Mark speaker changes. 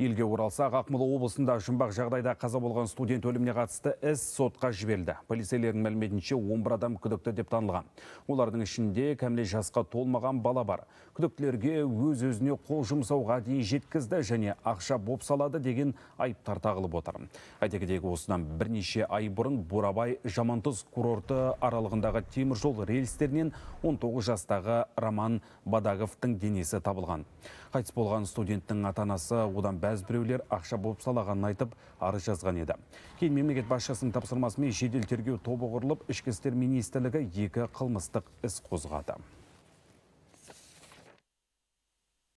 Speaker 1: Елге оралсақ, Ақмола облысында жұмбақ жағдайда қаза болған студент өліміне қатысты іс сотқа жіберілді. Полицейлердің мәліметінше 11 адам күдікті деп танылған. Олардың ішінде кәмілет жасқа толмаған бала бар. Күдіктілерге өз-өзіне қол жұмсауға дейін жеткізді және ақша бопсалады деген айыптар тағылып отыр. Айта кетейік, осыдан бірнеше ай бұрын Бурабай Жамантұз курорты аралығындағы теміржол рельстерінен 19 жастағы Роман Бадаговтың денесі табылған. Қайтыс болған студенттің ата-анасы одан бәз біреулер ақша болып салағанын айтып арыз жазған еді кейін мемлекет басшысының тапсырмасымен жедел тергеу тобы құрылып ішкі істер министрлігі екі қылмыстық іс қозғады